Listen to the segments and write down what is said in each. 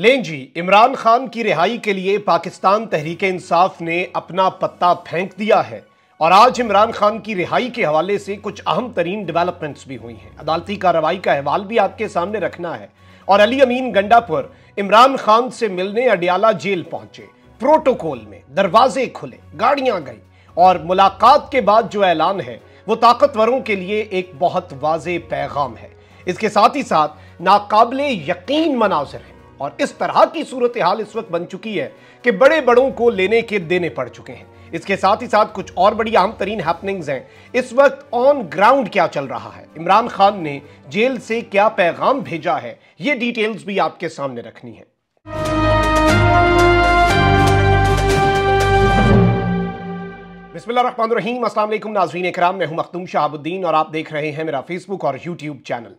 लें जी इमरान खान की रिहाई के लिए पाकिस्तान तहरीक इंसाफ ने अपना पत्ता फेंक दिया है और आज इमरान खान की रिहाई के हवाले से कुछ अहम तरीन डेवलपमेंट्स भी हुई हैं अदालती कार्रवाई का अहवाल भी आपके सामने रखना है और अली अमीन गंडापुर इमरान खान से मिलने अडियाला जेल पहुंचे प्रोटोकॉल में दरवाजे खुले गाड़ियां गई और मुलाकात के बाद जो ऐलान है वो ताकतवरों के लिए एक बहुत वाज पैगाम है इसके साथ ही साथ नाकबले यकीन मनासर हैं और इस तरह की सूरत हाल इस वक्त बन चुकी है कि बड़े बड़ों को लेने के देने पड़ चुके हैं इसके साथ ही साथ कुछ और बड़ी अहम तरीन हैपनिंग्स हैं इस वक्त ऑन ग्राउंड क्या चल रहा है इमरान खान ने जेल से क्या पैगाम भेजा है ये डिटेल्स भी आपके सामने रखनी है बिस्मिल्लाह नाजरीन कराम मैं हूं मखदूम शहाबुद्दीन और आप देख रहे हैं मेरा फेसबुक और यूट्यूब चैनल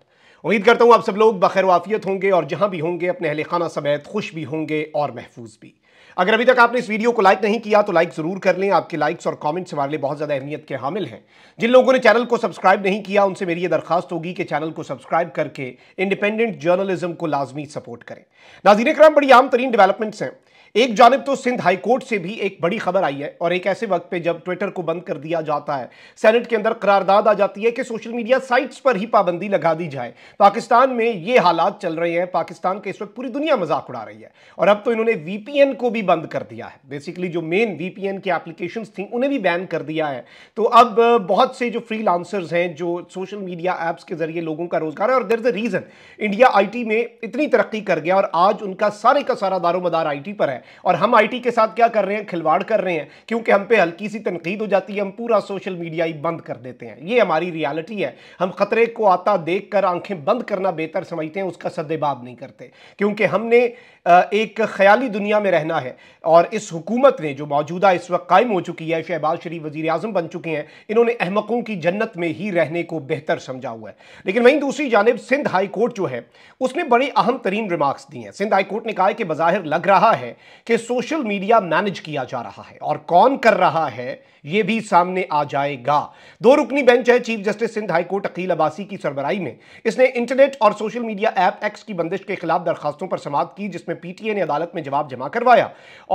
उम्मीद करता हूँ आप सब लोग बखैर वाफियत होंगे और जहाँ भी होंगे अपने अहल खाना समेत खुश भी होंगे और महफूज भी अगर अभी तक आपने इस वीडियो को लाइक नहीं किया तो लाइक जरूर कर लें आपके लाइक्स और कमेंट्स हमारे लिए बहुत ज़्यादा अहमियत के हामिल हैं जिन लोगों ने चैनल को सब्सक्राइब नहीं किया उनसे मेरी यह दरखास्त होगी कि चैनल को सब्सक्राइब करके इंडिपेंडेंट जर्नलिज्म को लाजमी सपोर्ट करें नाजीन कराम बड़ी आम तरीन डेवलपमेंट्स हैं एक जानब तो सिंध हाईकोर्ट से भी एक बड़ी खबर आई है और एक ऐसे वक्त पे जब ट्विटर को बंद कर दिया जाता है सेनेट के अंदर करारदाद आ जाती है कि सोशल मीडिया साइट्स पर ही पाबंदी लगा दी जाए पाकिस्तान में ये हालात चल रहे हैं पाकिस्तान के इस वक्त पूरी दुनिया मजाक उड़ा रही है और अब तो इन्होंने वीपीएन को भी बंद कर दिया है बेसिकली जो मेन वीपीएन की एप्लीकेशन थी उन्हें भी बैन कर दिया है तो अब बहुत से जो फ्री हैं जो सोशल मीडिया एप्स के जरिए लोगों का रोजगार है और there is a reason India IT में इतनी तरक्की कर गया और आज उनका सारे का सारा दारोमदार आईटी पर है और हम आई के साथ क्या कर रहे हैं खिलवाड़ कर रहे हैं क्योंकि हम पे हल्की सी तनकीद हो जाती है हम पूरा सोशल मीडिया ही बंद कर देते हैं ये हमारी रियालिटी है हम खतरे को आता देख कर आंखें बंद करना बेहतर समझते हैं उसका सदेबाब नहीं करते क्योंकि हमने एक ख्याली दुनिया में रहना है और इस हुकूमत ने जो मौजूदा इस वक्त कायम हो चुकी है शहबाज शरीफ वज़ी अजम बन चुके हैं इन्होंने अहमकों की जन्नत में ही रहने को बेहतर समझा हुआ है लेकिन वहीं दूसरी जानब सिंध हाई कोर्ट जो है उसने बड़े अहम तरीन रिमार्क्स दिए हैं सिंध हाई कोर्ट ने कहा कि बाहिर लग रहा है कि सोशल मीडिया मैनेज किया जा रहा है और कौन कर रहा है ये भी सामने आ जाएगा दो रुकनी बेंच है chief justice Sindh high court Aqeel Abbasi की सरबराई में इसने इंटरनेट और सोशल मीडिया ऐप एक्स की बंदिश के खिलाफ दरखास्तों पर समाप्त की जिसमें पीटीए ने अदालत में जवाब जमा करवाया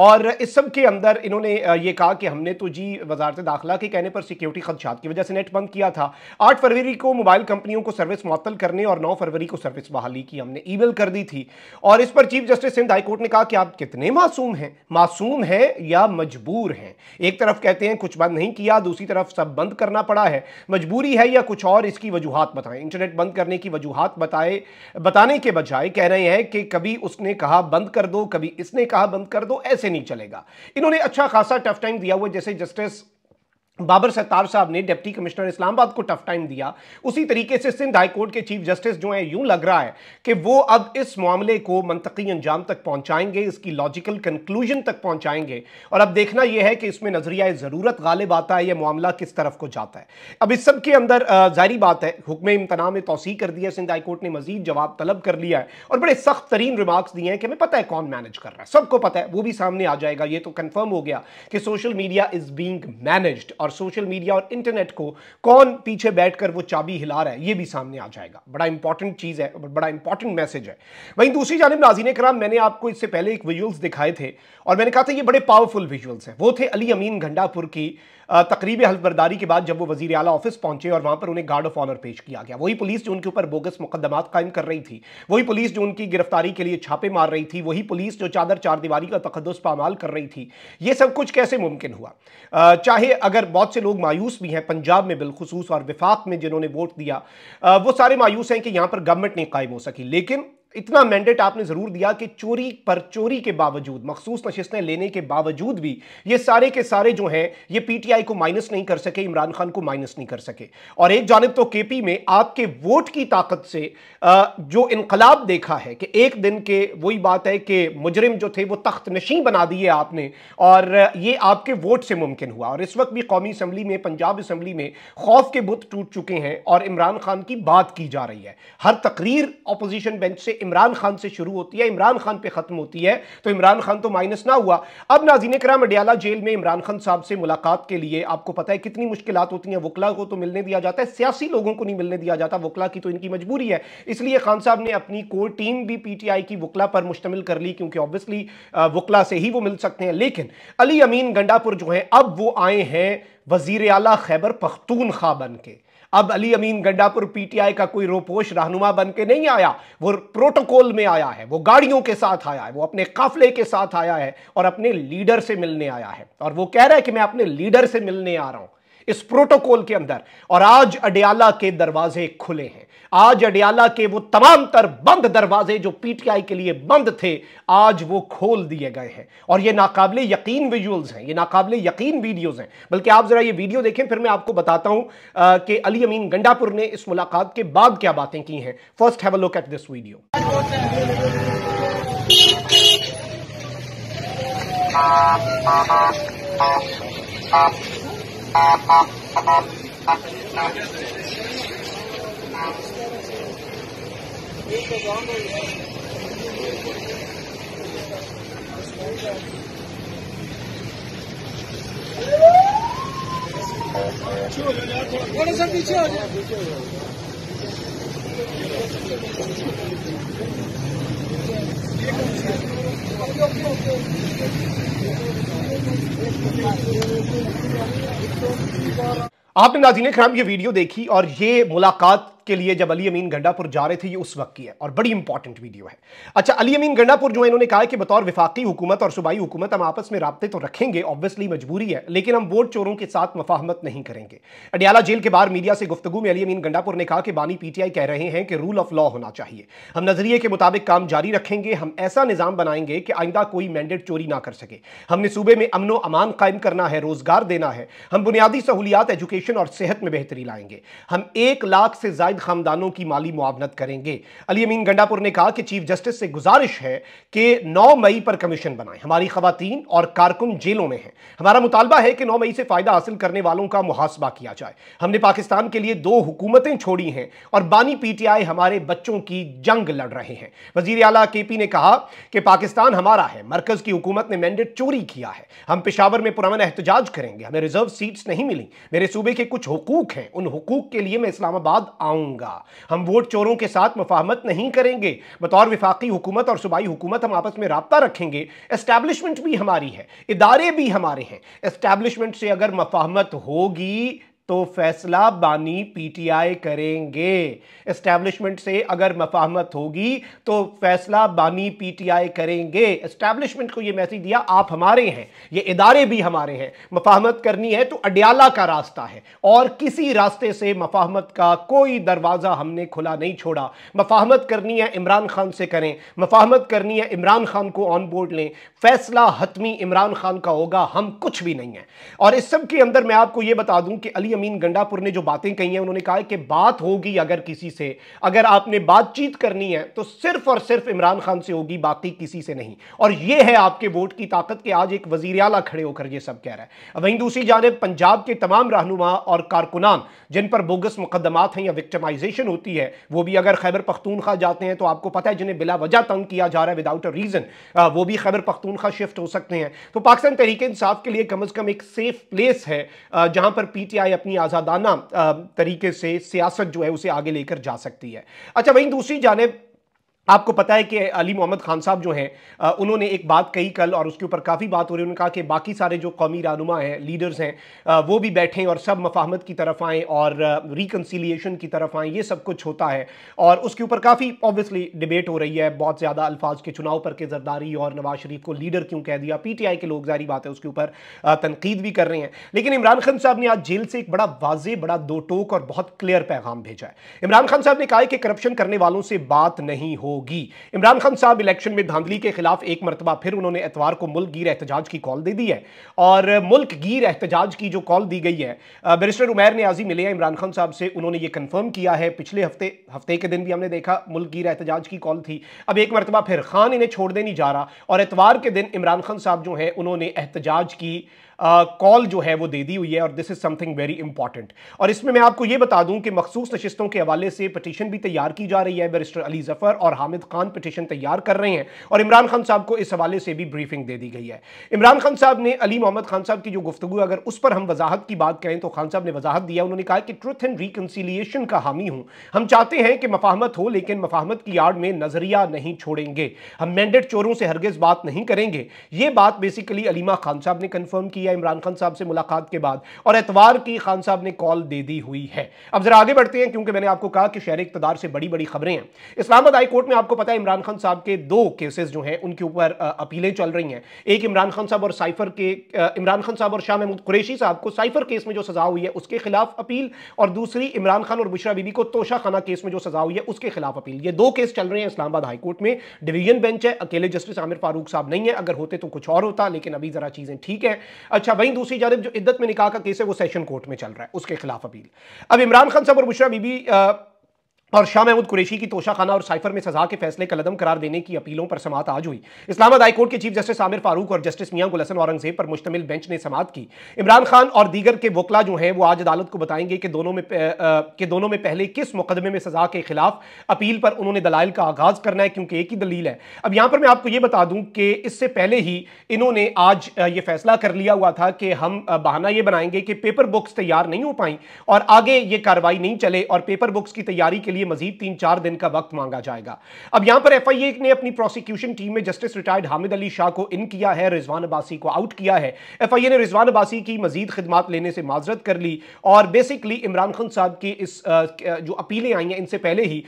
और इस सब के अंदर इन्होंने ये कहा कि हमने तो जी वजारत दाखिला के कहने पर सिक्योरिटी खदशात की वजह से नेट बंद किया था आठ फरवरी को मोबाइल कंपनियों को सर्विस मुअत्तल करने और नौ फरवरी को सर्विस बहाली की हमने ईमेल कर दी थी और इस पर चीफ जस्टिस सिंध हाईकोर्ट ने कहा कि आप कितने मासूम हैं मासूम हैं या मजबूर हैं एक तरफ कहते हैं कुछ कुछ बंद नहीं किया दूसरी तरफ सब बंद करना पड़ा है मजबूरी है या कुछ और इसकी वजूहत बताएं इंटरनेट बंद करने की वजूहत बताए बताने के बजाय कह रहे हैं कि कभी उसने कहा बंद कर दो कभी इसने कहा बंद कर दो ऐसे नहीं चलेगा इन्होंने अच्छा खासा टफ टाइम दिया हुआ जैसे जस्टिस बाबर सत्तार साहब ने डिप्टी कमिश्नर इस्लामाबाद को टफ टाइम दिया उसी तरीके से सिंध हाई कोर्ट के चीफ जस्टिस जो है यूं लग रहा है कि वो अब इस मामले को मनतकी अंजाम तक पहुंचाएंगे इसकी लॉजिकल कंक्लूजन तक पहुंचाएंगे और अब देखना यह है कि इसमें नजरिया ज़रूरत गालिब आता है यह मामला किस तरफ को जाता है अब इस सब के अंदर जारी बात है हुक्म इम्तना में तोसी कर दिया सिंध हाई कोर्ट ने मजीद जवाब तलब कर लिया है और बड़े सख्त तरीन रिमार्क्स दिए हैं कि हमें पता है कौन मैनेज कर रहा है सबको पता है वो भी सामने आ जाएगा ये तो कन्फर्म हो गया कि social media is being managed और सोशल मीडिया और इंटरनेट को कौन पीछे बैठकर वो चाबी हिला रहा है ये भी सामने आ जाएगा बड़ा इंपॉर्टेंट चीज़ है बड़ा इंपॉर्टेंट मैसेज है वहीं दूसरी जानब नाजीन कराम मैंने आपको इससे पहले एक विजुअल्स दिखाए थे और मैंने कहा था ये बड़े पावरफुल विजुअल्स हैं वो थे अली अमीन घंडापुर की तकरीब हल्फबरदारी के बाद जब वो वजी अला ऑफिस पहुंचे और वहाँ पर उन्हें गार्ड ऑफ ऑनर पेश किया गया वही पुलिस जो उनके ऊपर बोगस मुकदमा कायम कर रही थी वही पुलिस जो उनकी गिरफ्तारी के लिए छापे मार रही थी वही पुलिस जो चादर चार दीवारी का तकदस पामाल कर रही थी ये सब कुछ कैसे मुमकिन हुआ चाहे अगर बहुत से लोग मायूस भी हैं पंजाब में बिलखसूस और विफाक में जिन्होंने वोट दिया वो सारे मायूस हैं कि यहाँ पर गवर्नमेंट नहीं कायम हो सकी लेकिन इतना मैंडेट आपने जरूर दिया कि चोरी पर चोरी के बावजूद मखसूस नशिस्तें लेने के बावजूद भी ये सारे के सारे जो हैं ये पीटीआई को माइनस नहीं कर सके इमरान खान को माइनस नहीं कर सके और एक जानब तो केपी में आपके वोट की ताकत से जो इनकलाब देखा है कि एक दिन के वही बात है कि मुजरिम जो थे वो तख्त नशी बना दिए आपने और ये आपके वोट से मुमकिन हुआ और इस वक्त भी कौमी असम्बली में पंजाब असम्बली में खौफ के बुत टूट चुके हैं और इमरान खान की बात की जा रही है हर तकरीर अपोजिशन बेंच से इमरान खान से शुरू होती है इमरान खान पे ख़त्म होती है तो इमरान खान तो माइनस ना हुआ अब नाजीन कराम अडियाला जेल में इमरान खान साहब से मुलाकात के लिए आपको पता है कितनी मुश्किल होती हैं वकला को तो मिलने दिया जाता है सियासी लोगों को नहीं मिलने दिया जाता वकला की तो इनकी मजबूरी है इसलिए खान साहब ने अपनी कोर टीम भी पी की वकला पर मुश्तमिल कर ली क्योंकि ऑब्वियसली वकला से ही वो मिल सकते हैं लेकिन अली अमीन गंडापुर जो है अब वो आए हैं वजीर अला खैबर पख्तून खा बन के अब अली अमीन गंडापुर पीटीआई का कोई रोपोश रहनुमा बन के नहीं आया वो प्रोटोकॉल में आया है वो गाड़ियों के साथ आया है वो अपने काफले के साथ आया है और अपने लीडर से मिलने आया है और वो कह रहा है कि मैं अपने लीडर से मिलने आ रहा हूं इस प्रोटोकॉल के अंदर और आज अडयाला के दरवाजे खुले हैं आज अडयाला के वो तमाम तर बंद दरवाजे जो पीटीआई के लिए बंद थे आज वो खोल दिए गए हैं और ये नाकाबले यकीन विजुअल्स हैं ये नाकाबले यकीन वीडियोस हैं बल्कि आप जरा ये वीडियो देखें फिर मैं आपको बताता हूं कि अली अमीन गंडापुर ने इस मुलाकात के बाद क्या बातें की हैं first have look at this video थोड़ा सा पीछे हो जाए आपने नाजीन खराब ये वीडियो देखी और ये मुलाकात के लिए जब अली अमीन गंडापुर जा रहे थे ये उस वक्त की है और बड़ी इंपॉर्टेंट वीडियो है अच्छा अली अमीन गंडापुर जो है इन्होंने कहा कि बतौर विफाकी हुकूमत और सूबाई हुकूमत हम आपस में रबते तो रखेंगे ऑब्वियसली मजबूरी है लेकिन हम वोट चोरों के साथ मफाहमत नहीं करेंगे अडियाला जेल के बाहर मीडिया से गुफ्तु में अली अमीन गंडापुर ने कहा कि बानी पीटीआई कह रहे हैं कि रूल ऑफ लॉ होना चाहिए हम नजरिए के मुताबिक काम जारी रखेंगे हम ऐसा निज़ाम बनाएंगे कि आइंदा कोई मैंडेट चोरी ना कर सके हमने सूबे में अमनो अमान कायम करना है रोजगार देना है हम बुनियादी सहूलियात एजुकेशन और सेहत में बेहतरी लाएंगे हम एक लाख से ज्यादा अकायद खानदानों की माली मुआवनत करेंगे अली अमीन गंडापुर ने कहा कि चीफ जस्टिस से गुजारिश है कि नौ मई पर कमीशन बनाए हमारी खातन और कारकुन जेलों में हैं हमारा मुतालबा है कि नौ मई से फ़ायदा हासिल करने वालों का मुहासबा किया जाए हमने पाकिस्तान के लिए दो हुकूमतें छोड़ी हैं और बानी पी टी आई हमारे बच्चों की जंग लड़ रहे हैं वजीर अला के पी ने कहा कि पाकिस्तान हमारा है मरकज़ की हुकूमत ने मैंडेट चोरी किया है हम पिशावर में पुरान एहतजाज करेंगे हमें रिजर्व सीट्स नहीं मिली मेरे सूबे के कुछ हुकूक हैं उन हुकूक के लिए मैं इस्लामाबाद आऊँ दूंगा हम वोट चोरों के साथ मुफाहमत नहीं करेंगे बतौर विफाकी हुकूमत और सूबाई हुकूमत हम आपस में रबता रखेंगे एस्टैब्लिशमेंट भी हमारी है इदारे भी हमारे हैं एस्टैब्लिशमेंट से अगर मफाहमत होगी तो फैसला बानी पीटीआई करेंगे इस्टेब्लिशमेंट से अगर मफाहमत होगी तो फैसला बानी पीटीआई करेंगे इस्टेब्लिशमेंट को यह मैसेज दिया आप हमारे हैं ये इदारे भी हमारे हैं मफाहमत करनी है तो अड्याला का रास्ता है और किसी रास्ते से मफाहमत का कोई दरवाज़ा हमने खुला नहीं छोड़ा मफाहमत करनी है इमरान खान से करें मफाहमत करनी है इमरान खान को ऑन बोर्ड लें फैसला हतमी इमरान खान का होगा हम कुछ भी नहीं है और इस सब के अंदर मैं आपको यह बता दूं कि अली अमीन गंडापुर ने जो बातें कही हैं उन्होंने कहा है कि बात होगी अगर किसी से अगर आपने बातचीत करनी है तो सिर्फ और सिर्फ इमरान खान से होगी बाकी किसी से नहीं और यह है आपके वोट की ताकत के आज एक वजीर आला खड़े होकर यह सब कह रहा है वहीं दूसरी जानब पंजाब के तमाम रहनुमा और कारकुनान जिन पर बोगस मुकदमात हैं या विक्टमाइजेशन होती है वो भी अगर खैबर पख्तूनखा जाते हैं तो आपको पता है जिन्हें बिला वजह तंग किया जा रहा है विदाउट अ रीज़न वो भी खैबर पख्तूनखा शिफ्ट हो सकते हैं तो पाकिस्तान तरीके इंसाफ के लिए कम अज़ कम एक सेफ प्लेस है जहां पर पीटीआई अपनी आज़ादाना तरीके से सियासत जो है उसे आगे लेकर जा सकती है अच्छा वहीं दूसरी जानब आपको पता है कि अली मोहम्मद खान साहब जो हैं उन्होंने एक बात कही कल और उसके ऊपर काफ़ी बात हो रही है उन्होंने कहा कि बाकी सारे जो कौमी रहनुमा हैं लीडर्स हैं वो भी बैठें और सब मफाहमत की तरफ आएँ और रिकन्सिलियेशन की तरफ आएँ ये सब कुछ होता है और उसके ऊपर काफ़ी ऑब्वियसली डिबेट हो रही है बहुत ज़्यादा अल्फाज के चुनाव पर के जरदारी और नवाज शरीफ को लीडर क्यों कह दिया पी टी आई के लोग जारी बात है उसके ऊपर तनकीद भी कर रहे हैं लेकिन इमरान खान साहब ने आज जेल से एक बड़ा वाज बड़ा दो टोक और बहुत क्लियर पैगाम भेजा है इमरान खान साहब ने कहा है कि करप्शन करने वालों से बात नहीं हो होगी इमरान खान साहब इलेक्शन में धांधली के खिलाफ एक मरतबा फिर उन्होंने एतवार को मुल्क गिर एहतजाज की कॉल दे दी है और मुल्क गिर एहतजाज की जो कॉल दी गई है बैरिस्टर उमैर ने न्याजी मिले हैं इमरान खान साहब से उन्होंने ये कन्फर्म किया है पिछले हफ्ते हफ्ते के दिन भी हमने देखा मुल्क गिर एहतजाज की कॉल थी अब एक मरतबा फिर खान इन्हें छोड़ दे नहीं जा रहा और एतवार के दिन इमरान खान साहब जो है उन्होंने एहतजाज की कॉल जो है वो दे दी हुई है और this is something very important और इसमें मैं आपको ये बता दूं कि मखसूस नशस्तों के हवाले से पटिशन भी तैयार की जा रही है बैरिस्टर अली जफर और हामिद खान पटिशन तैयार कर रहे हैं और इमरान खान साहब को इस हवाले से भी ब्रीफिंग दे दी गई है इमरान खान साहब ने अली मोहम्मद खान साहब की जो गुफ्तु अगर उस पर हम वजाहत की बात करें तो खान साहब ने वजाहत दिया उन्होंने कहा कि ट्रुथ एंड रिकनसिलियेशन का हामी हूं हम चाहते हैं कि मफाहमत हो लेकिन मफाहमत की आड़ में नजरिया नहीं छोड़ेंगे हम मैंडेट चोरों से हरगिज बात नहीं करेंगे ये बात बेसिकली अलीमा खान साहब ने कन्फर्म की की किया इमरान खान साहब से मुलाकात के बाद और एतवार की खान साहब ने कॉल दे दी हुई है अब जरा आगे बढ़ते हैं क्योंकि मैंने आपको कहा कि शहर इकतदार से बड़ी बड़ी खबरें हैं इस्लामाबाद हाईकोर्ट में आपको पता है इमरान खान साहब के दो केसेस जो हैं उनके ऊपर अपीलें चल रही हैं एक इमरान खान साहब और साइफर के इमरान खान साहब और शाह महमूद कुरेशी साहब को साइफर केस में जो सजा हुई है उसके खिलाफ अपील और दूसरी इमरान खान और बुशरा बीबी को तोशा खाना केस में जो सजा हुई है उसके खिलाफ अपील ये दो केस चल रहे हैं इस्लामाबाद हाईकोर्ट में डिवीजन बेंच है अकेले जस्टिस आमिर फारूक साहब नहीं है अगर होते तो कुछ और होता लेकिन अभी जरा चीजें ठीक है अच्छा वहीं दूसरी जानब जो इद्दत में निकाह का केस है वो सेशन कोर्ट में चल रहा है उसके खिलाफ अपील अब इमरान खान साहब और मुश्रा बीबी और शाह महमूद कुरेशी की तोशाखाना और साइफर में सजा के फैसले का कदम करार देने की अपीलों पर समात आज हुई इस्लामाबाद हाईकोर्ट के चीफ जस्टिस आमिर फारूक और जस्टिस मियाँ गुलसन औरंगजेब पर मुश्तमिल बेंच ने समात की इमरान खान और दीगर के वकला जो हैं वो आज अदालत को बताएंगे कि दोनों में कि दोनों में पहले किस मुकदमे में सजा के खिलाफ अपील पर उन्होंने दलाइल का आगाज करना है क्योंकि एक ही दलील है अब यहाँ पर मैं आपको ये बता दूँ कि इससे पहले ही इन्होंने आज ये फैसला कर लिया हुआ था कि हम बहाना ये बनाएंगे कि पेपर बुक्स तैयार नहीं हो पाई और आगे ये कार्रवाई नहीं चले और पेपर बुक्स की तैयारी के लिए लिए मजीद तीन चार दिन का वक्त मांगा जाएगा अब यहां पर एफ ने अपनी प्रोसिक्यूशन टीम में जस्टिस रिटायर्ड हामिद अली शाह को इन किया है रिजवान अबासी को आउट किया है एफ ने रिजवान अबासी की मजीद खदमात लेने से माजरत कर ली और बेसिकली इमरान खान साहब की इस जो अपीलें आई हैं इनसे पहले ही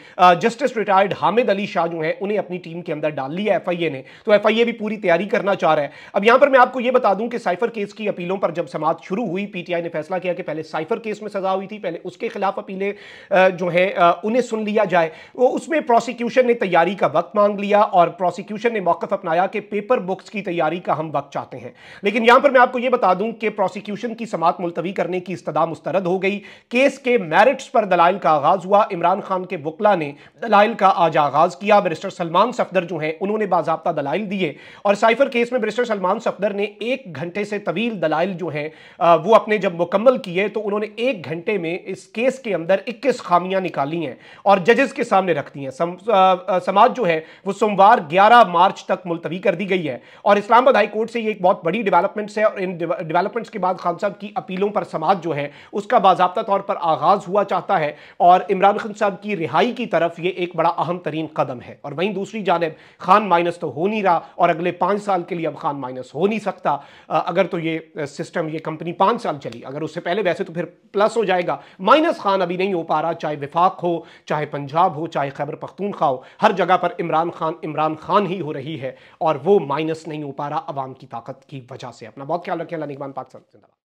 जस्टिस रिटायर्ड हामिद अली शाह जो है उन्हें अपनी टीम के अंदर डाल लिया एफ ने तो एफ भी पूरी तैयारी करना चाह रहा है अब यहां पर मैं आपको यह बता दूं कि साइफर केस की अपीलों पर जब समाप्त शुरू हुई पीटीआई ने फैसला किया कि पहले साइफर केस में सजा हुई थी पहले उसके खिलाफ अपीलें जो है उन्हें सुन लिया जाए वो उसमें प्रोसिक्यूशन ने तैयारी का वक्त मांग लिया और प्रोसिक्यूशन ने मौकफ अपनाया कि पेपर बुक्स की तैयारी का हम वक्त चाहते हैं लेकिन यहां पर मैं आपको यह बता दूं कि प्रोसिक्यूशन की समात मुलतवी करने की इस्तः मुस्तरद हो गई केस के मेरिट्स पर दलाइल का आगाज हुआ इमरान खान के बुकला ने दलाइल का आज आगाज किया बरिस्टर सलमान सफदर जो है उन्होंने बाबा दलाइल दिए और साइफर केस में बरिस्टर सलमान सफदर ने एक घंटे से तवील दलाइल जो है वो अपने जब मुकम्मल किए तो उन्होंने एक घंटे में इस केस के अंदर इक्कीस खामियां निकाली हैं और जजेस के सामने रखती हैं सम, समाज जो है वो सोमवार 11 मार्च तक मुलतवी कर दी गई है और इस्लामाबाद हाई कोर्ट से ये एक बहुत बड़ी डेवलपमेंट्स है और इन डेवलपमेंट्स के बाद खान साहब की अपीलों पर समाज जो है उसका बाबा तौर पर आगाज हुआ चाहता है और इमरान खान साहब की रिहाई की तरफ ये एक बड़ा अहम तरीन कदम है और वहीं दूसरी जानब खान माइनस तो हो नहीं रहा और अगले पाँच साल के लिए अब खान माइनस हो नहीं सकता अगर तो ये सिस्टम ये कंपनी पाँच साल चली अगर उससे पहले वैसे तो फिर प्लस हो जाएगा माइनस खान अभी नहीं हो पा रहा चाहे विफाक हो चाहे पंजाब हो चाहे खैबर पख्तूनख्वा हो हर जगह पर इमरान खान इमरान खान ही हो रही है और वो माइनस नहीं हो पा रहा आवाम की ताकत की वजह से अपना बहुत ख्याल रखें अल्लाह निगमान पाकिस्तान जिंदाबाद